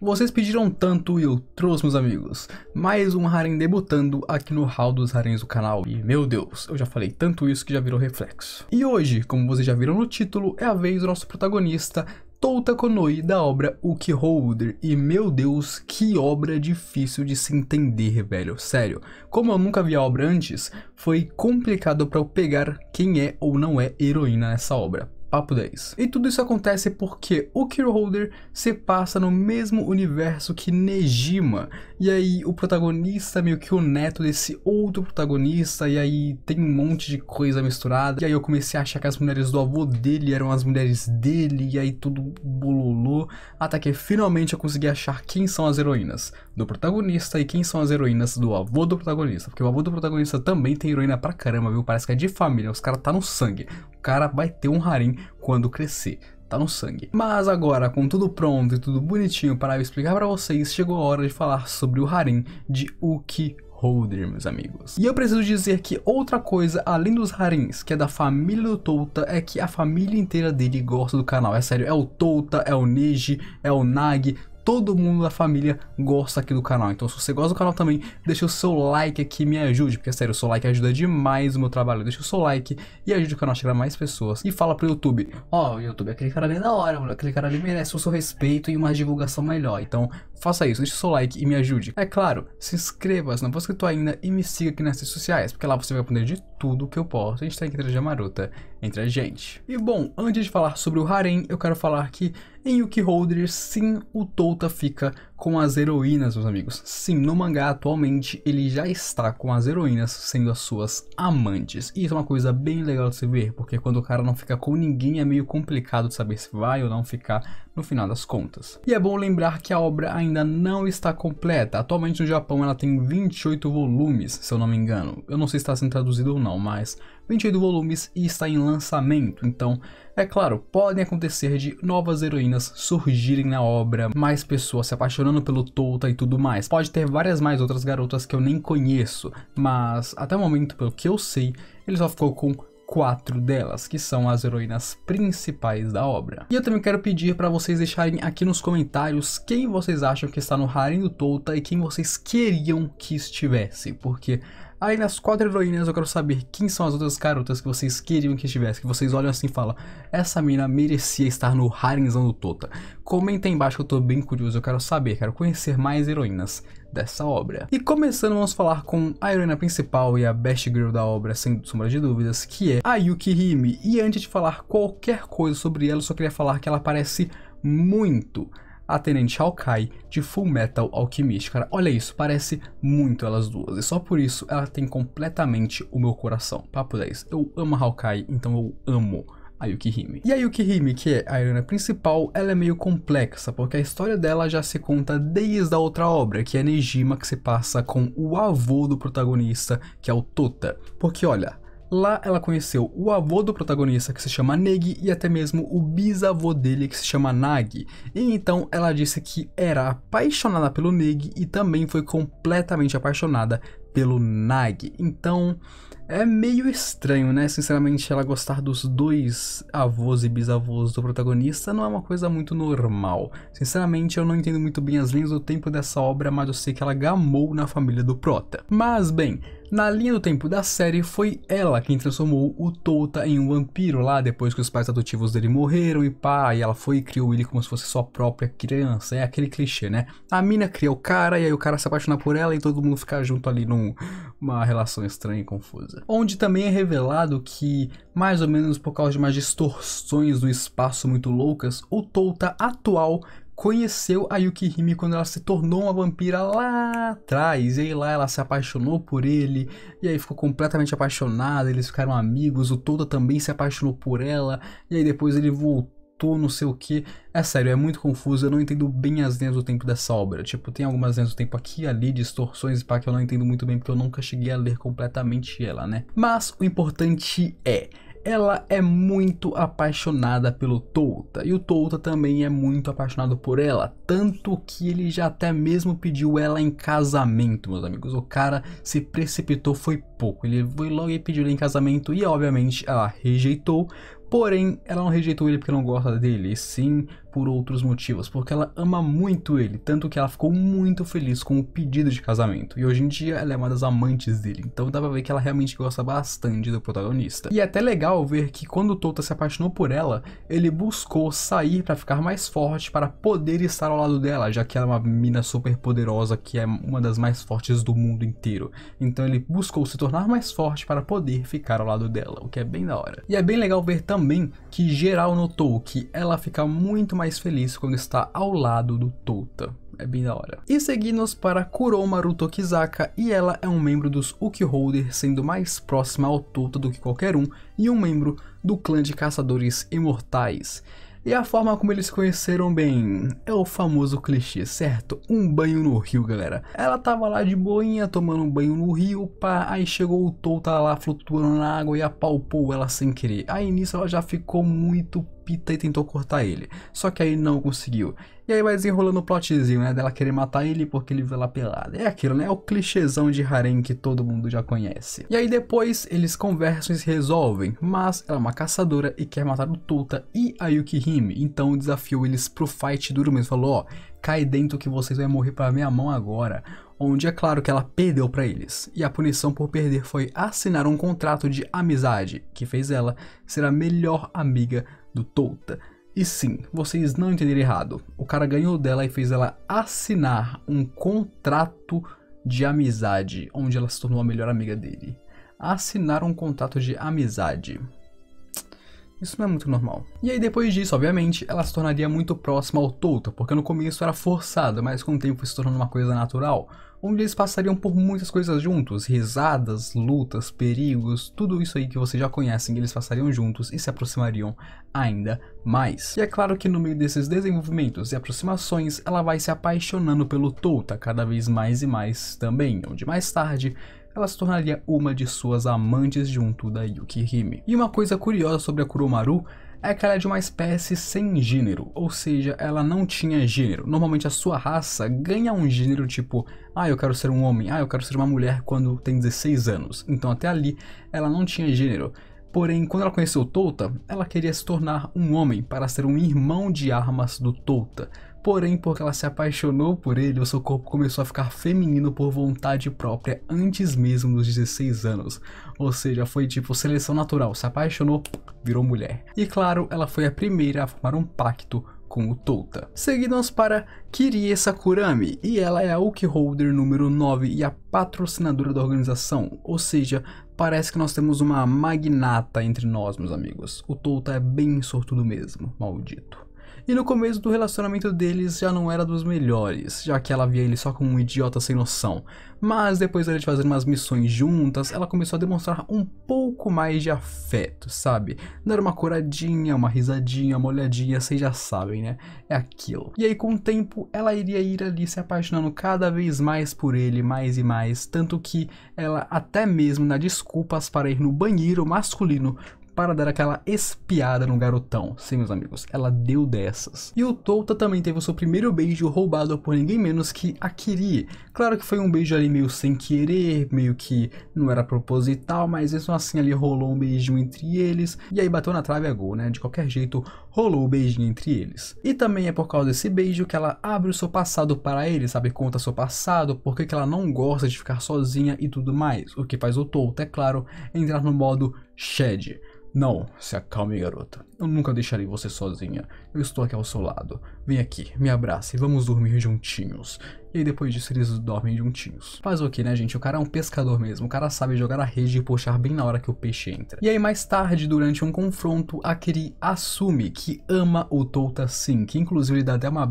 Vocês pediram tanto e eu trouxe meus amigos, mais um Harem debutando aqui no hall dos Harems do canal e meu Deus, eu já falei tanto isso que já virou reflexo. E hoje, como vocês já viram no título, é a vez do nosso protagonista Tou Takonoi da obra Uki Holder e meu Deus, que obra difícil de se entender, velho, sério. Como eu nunca vi a obra antes, foi complicado para eu pegar quem é ou não é heroína nessa obra. Papo 10. É e tudo isso acontece porque o Holder se passa no mesmo universo que Nejima, e aí o protagonista é meio que o neto desse outro protagonista, e aí tem um monte de coisa misturada, e aí eu comecei a achar que as mulheres do avô dele eram as mulheres dele, e aí tudo bololô, até que finalmente eu consegui achar quem são as heroínas do protagonista e quem são as heroínas do avô do protagonista, porque o avô do protagonista também tem heroína pra caramba, viu? Parece que é de família, os caras tá no sangue. O cara vai ter um harim quando crescer. Tá no sangue. Mas agora, com tudo pronto e tudo bonitinho para eu explicar para vocês, chegou a hora de falar sobre o Harim de Uki Holder, meus amigos. E eu preciso dizer que outra coisa, além dos Harins, que é da família do Touta, é que a família inteira dele gosta do canal. É sério, é o Touta, é o Neji, é o Nag, todo mundo da família gosta aqui do canal. Então se você gosta do canal também, deixa o seu like aqui me ajude, porque sério, o seu like ajuda demais o meu trabalho. Deixa o seu like e ajude o canal a chegar a mais pessoas. E fala pro YouTube, ó, oh, YouTube, é aquele cara ali é da hora, mano, aquele cara ali merece o seu respeito e uma divulgação melhor. Então faça isso, deixa o seu like e me ajude. É claro, se inscreva se não for inscrito ainda e me siga aqui nas redes sociais, porque lá você vai aprender de tudo que eu posso. A gente tá aqui entre a marota, entre a gente. E bom, antes de falar sobre o Harem, eu quero falar que em Yuki Holder, sim, o Touta fica com as heroínas, meus amigos. Sim, no mangá atualmente ele já está com as heroínas sendo as suas amantes. E isso é uma coisa bem legal de se ver, porque quando o cara não fica com ninguém é meio complicado de saber se vai ou não ficar no final das contas. E é bom lembrar que a obra ainda não está completa. Atualmente no Japão ela tem 28 volumes, se eu não me engano. Eu não sei se está sendo traduzido ou não, mas 28 volumes e está em lançamento, então é claro, podem acontecer de novas heroínas surgirem na obra, mais pessoas se apaixonando pelo Tolta e tudo mais. Pode ter várias mais outras garotas que eu nem conheço, mas até o momento, pelo que eu sei, ele só ficou com quatro delas, que são as heroínas principais da obra. E eu também quero pedir para vocês deixarem aqui nos comentários quem vocês acham que está no Harem do Tolta e quem vocês queriam que estivesse, porque Aí nas quatro heroínas eu quero saber quem são as outras garotas que vocês queriam que estivesse, que vocês olham assim e falam, essa mina merecia estar no Harenzão do Tota. Comenta aí embaixo que eu tô bem curioso, eu quero saber, quero conhecer mais heroínas dessa obra. E começando, vamos falar com a heroína principal e a best girl da obra, sem sombra de dúvidas, que é a Yuki Hime. E antes de falar qualquer coisa sobre ela, eu só queria falar que ela parece muito a Tenente Hawkeye de Full Metal Alchemist. Cara, olha isso, parece muito elas duas. E só por isso ela tem completamente o meu coração. Papo 10. Eu amo Hawkeye, então eu amo a Yukihime. E a Yukihime, que é a heroína principal, ela é meio complexa, porque a história dela já se conta desde a outra obra, que é Nejima, que se passa com o avô do protagonista, que é o Tota. Porque olha, Lá ela conheceu o avô do protagonista que se chama Negi e até mesmo o bisavô dele que se chama Nagi. E então ela disse que era apaixonada pelo Negi e também foi completamente apaixonada pelo Nag. Então é meio estranho, né? Sinceramente, ela gostar dos dois avós e bisavós do protagonista não é uma coisa muito normal. Sinceramente, eu não entendo muito bem as linhas do tempo dessa obra, mas eu sei que ela gamou na família do Prota. Mas bem, na linha do tempo da série, foi ela quem transformou o Touta em um vampiro lá depois que os pais adotivos dele morreram e pá, e ela foi e criou ele como se fosse sua própria criança. É aquele clichê, né? A mina cria o cara e aí o cara se apaixona por ela e todo mundo fica junto ali numa relação estranha e confusa. Onde também é revelado que, mais ou menos por causa de umas distorções do espaço muito loucas, o Touta atual conheceu a Yukihime quando ela se tornou uma vampira lá atrás. E aí lá ela se apaixonou por ele, e aí ficou completamente apaixonada, eles ficaram amigos, o Toda também se apaixonou por ela, e aí depois ele voltou, não sei o que. É sério, é muito confuso, eu não entendo bem as linhas do tempo dessa obra. Tipo, tem algumas linhas do tempo aqui ali, distorções e pá, que eu não entendo muito bem, porque eu nunca cheguei a ler completamente ela, né? Mas o importante é ela é muito apaixonada pelo Touta e o Touta também é muito apaixonado por ela, tanto que ele já até mesmo pediu ela em casamento, meus amigos. O cara se precipitou, foi pouco. Ele foi logo e pediu ela em casamento e obviamente ela rejeitou, porém ela não rejeitou ele porque não gosta dele, e sim por outros motivos, porque ela ama muito ele, tanto que ela ficou muito feliz com o pedido de casamento, e hoje em dia ela é uma das amantes dele, então dá pra ver que ela realmente gosta bastante do protagonista. E é até legal ver que quando o Tota se apaixonou por ela, ele buscou sair para ficar mais forte para poder estar ao lado dela, já que ela é uma mina super poderosa que é uma das mais fortes do mundo inteiro. Então ele buscou se tornar mais forte para poder ficar ao lado dela, o que é bem da hora. E é bem legal ver também que geral notou que ela fica muito mais mais feliz quando está ao lado do Touta. É bem da hora. E seguimos para Kuromaru Tokizaka, e ela é um membro dos Ukiholder, sendo mais próxima ao Touta do que qualquer um, e um membro do clã de caçadores imortais. E a forma como eles se conheceram bem é o famoso clichê, certo? Um banho no rio, galera. Ela tava lá de boinha, tomando um banho no rio, pá, aí chegou o Tou, tá lá flutuando na água e apalpou ela sem querer. Aí nisso ela já ficou muito pita e tentou cortar ele, só que aí não conseguiu. E aí vai desenrolando o plotzinho, né? Dela querer matar ele porque ele vê ela pelada. É aquilo, né? É o clichêzão de harem que todo mundo já conhece. E aí depois eles conversam e se resolvem, mas ela é uma caçadora e quer matar o Tuta e a Yukihime. Então desafiou eles pro fight duro mesmo. Falou, ó, oh, cai dentro que vocês vão morrer pra minha mão agora onde é claro que ela perdeu para eles, e a punição por perder foi assinar um contrato de amizade que fez ela ser a melhor amiga do Touta. E sim, vocês não entenderam errado. O cara ganhou dela e fez ela assinar um contrato de amizade, onde ela se tornou a melhor amiga dele. Assinar um contrato de amizade. Isso não é muito normal. E aí depois disso, obviamente, ela se tornaria muito próxima ao Tolta, porque no começo era forçada, mas com o tempo foi se tornando uma coisa natural, onde eles passariam por muitas coisas juntos, risadas, lutas, perigos, tudo isso aí que vocês já conhecem, eles passariam juntos e se aproximariam ainda mais. E é claro que no meio desses desenvolvimentos e aproximações, ela vai se apaixonando pelo Touta cada vez mais e mais também, onde mais tarde ela se tornaria uma de suas amantes junto da Yukihime. E uma coisa curiosa sobre a Kurumaru é que ela é de uma espécie sem gênero, ou seja, ela não tinha gênero. Normalmente a sua raça ganha um gênero tipo, ah, eu quero ser um homem, ah, eu quero ser uma mulher quando tem 16 anos. Então até ali ela não tinha gênero. Porém, quando ela conheceu Tota, ela queria se tornar um homem para ser um irmão de armas do Tota. Porém, porque ela se apaixonou por ele, o seu corpo começou a ficar feminino por vontade própria antes mesmo dos 16 anos. Ou seja, foi tipo seleção natural, se apaixonou, virou mulher. E claro, ela foi a primeira a formar um pacto com o Touta. Seguimos para Kirie Sakurami, e ela é a holder número 9 e a patrocinadora da organização, ou seja, parece que nós temos uma magnata entre nós, meus amigos. O Touta é bem sortudo mesmo, maldito. E no começo do relacionamento deles já não era dos melhores, já que ela via ele só como um idiota sem noção. Mas depois de fazer umas missões juntas, ela começou a demonstrar um pouco mais de afeto, sabe? Dar uma coradinha, uma risadinha, uma olhadinha, vocês já sabem, né? É aquilo. E aí com o tempo ela iria ir ali se apaixonando cada vez mais por ele, mais e mais, tanto que ela até mesmo dá desculpas para ir no banheiro masculino para dar aquela espiada no garotão. Sim, meus amigos, ela deu dessas. E o Touta também teve o seu primeiro beijo roubado por ninguém menos que a Kiri. Claro que foi um beijo ali meio sem querer, meio que não era proposital, mas isso assim ali rolou um beijinho entre eles. E aí bateu na trave a gol, né? De qualquer jeito, rolou o um beijinho entre eles. E também é por causa desse beijo que ela abre o seu passado para ele, sabe? Conta seu passado, por que ela não gosta de ficar sozinha e tudo mais. O que faz o Touta, é claro, entrar no modo Shed. Não, se acalme, garota. Eu nunca deixarei você sozinha. Eu estou aqui ao seu lado. Vem aqui, me abrace e vamos dormir juntinhos. E aí depois disso eles dormem juntinhos. Faz o que, né, gente? O cara é um pescador mesmo. O cara sabe jogar a rede e puxar bem na hora que o peixe entra. E aí mais tarde, durante um confronto, Akiri assume que ama o Touta Sim, que inclusive ele dá até uma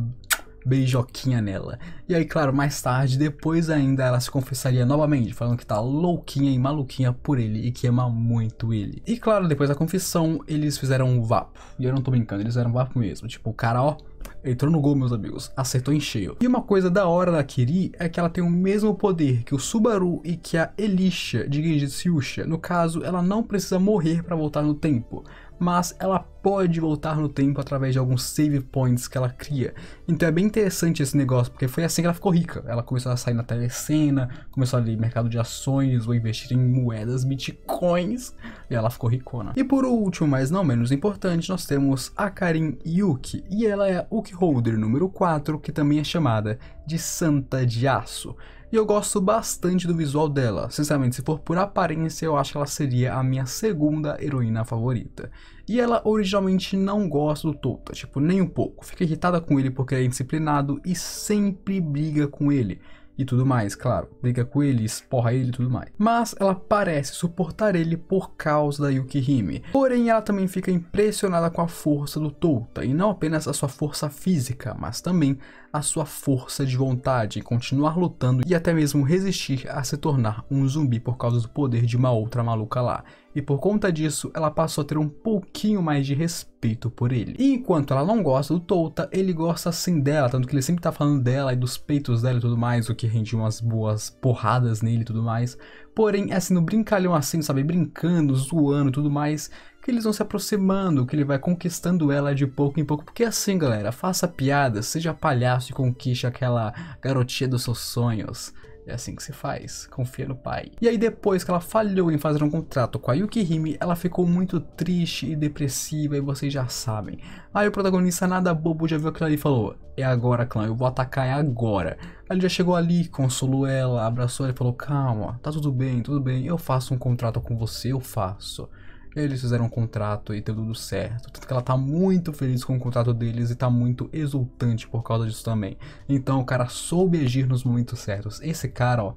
beijoquinha nela. E aí, claro, mais tarde, depois ainda, ela se confessaria novamente, falando que tá louquinha e maluquinha por ele e que ama muito ele. E claro, depois da confissão, eles fizeram um vapo. E eu não tô brincando, eles fizeram um vapo mesmo. Tipo, o cara, ó, entrou no gol, meus amigos, acertou em cheio. E uma coisa da hora da Kiri é que ela tem o mesmo poder que o Subaru e que a Elisha de Genjutsu Yusha. No caso, ela não precisa morrer para voltar no tempo, mas ela pode voltar no tempo através de alguns save points que ela cria. Então é bem interessante esse negócio, porque foi assim que ela ficou rica. Ela começou a sair na telecena, começou a ler mercado de ações, ou investir em moedas, bitcoins, e ela ficou ricona. E por último, mas não menos importante, nós temos a Karin Yuki, e ela é a Uki Holder número 4, que também é chamada de Santa de Aço e eu gosto bastante do visual dela. Sinceramente, se for por aparência, eu acho que ela seria a minha segunda heroína favorita. E ela originalmente não gosta do Tota, tipo, nem um pouco. Fica irritada com ele porque ele é indisciplinado e sempre briga com ele. E tudo mais, claro. Briga com ele, esporra ele e tudo mais. Mas ela parece suportar ele por causa da Yukihime. Porém, ela também fica impressionada com a força do Touta. E não apenas a sua força física, mas também a sua força de vontade, continuar lutando e até mesmo resistir a se tornar um zumbi por causa do poder de uma outra maluca lá e por conta disso ela passou a ter um pouquinho mais de respeito por ele. E enquanto ela não gosta do Tolta ele gosta sim dela, tanto que ele sempre tá falando dela e dos peitos dela e tudo mais, o que rendia umas boas porradas nele e tudo mais. Porém, é assim, no brincalhão assim, sabe, brincando, zoando e tudo mais, que eles vão se aproximando, que ele vai conquistando ela de pouco em pouco. Porque assim, galera, faça piadas, seja palhaço e conquiste aquela garotinha dos seus sonhos. É assim que se faz, confia no pai. E aí depois que ela falhou em fazer um contrato com a Yukihime, ela ficou muito triste e depressiva e vocês já sabem. Aí o protagonista nada bobo já viu aquilo ali e falou, é agora clã, eu vou atacar, é agora. Aí ele já chegou ali, consolou ela, abraçou ela e falou, calma, tá tudo bem, tudo bem, eu faço um contrato com você, eu faço. Eles fizeram um contrato e deu tudo certo. Tanto que ela tá muito feliz com o contrato deles e tá muito exultante por causa disso também. Então o cara soube agir nos momentos certos. Esse cara, ó,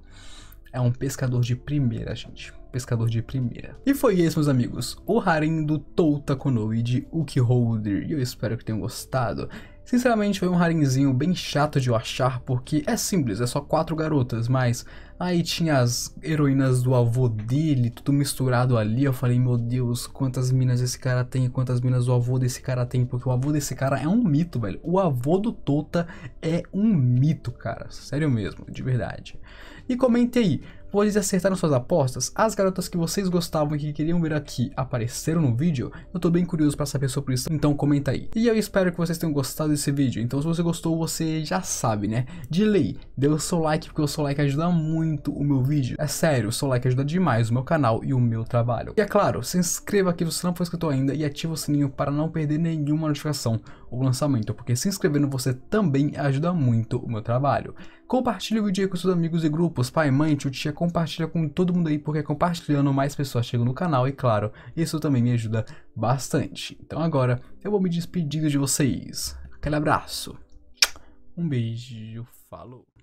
é um pescador de primeira, gente pescador de primeira. E foi isso, meus amigos, o harem do Touta Konoe de Ukiholder. E eu espero que tenham gostado. Sinceramente foi um rarinzinho bem chato de eu achar, porque é simples, é só quatro garotas, mas aí tinha as heroínas do avô dele, tudo misturado ali, eu falei, meu Deus, quantas minas esse cara tem, quantas minas o avô desse cara tem, porque o avô desse cara é um mito, velho. O avô do Tota é um mito, cara, sério mesmo, de verdade. E comente aí, depois de acertaram suas apostas, as garotas que vocês gostavam e que queriam ver aqui apareceram no vídeo? Eu tô bem curioso pra saber sobre isso, então comenta aí. E eu espero que vocês tenham gostado desse vídeo, então se você gostou, você já sabe, né? De lei, dê o seu like, porque o seu like ajuda muito o meu vídeo. É sério, o seu like ajuda demais o meu canal e o meu trabalho. E é claro, se inscreva aqui se você não for inscrito ainda e ativa o sininho para não perder nenhuma notificação ou lançamento, porque se inscrevendo você também ajuda muito o meu trabalho. Compartilhe o vídeo aí com seus amigos e grupos, pai, mãe, tio, tia, com compartilha com todo mundo aí, porque compartilhando mais pessoas chegam no canal e, claro, isso também me ajuda bastante. Então agora eu vou me despedindo de vocês. Aquele abraço, um beijo, falou!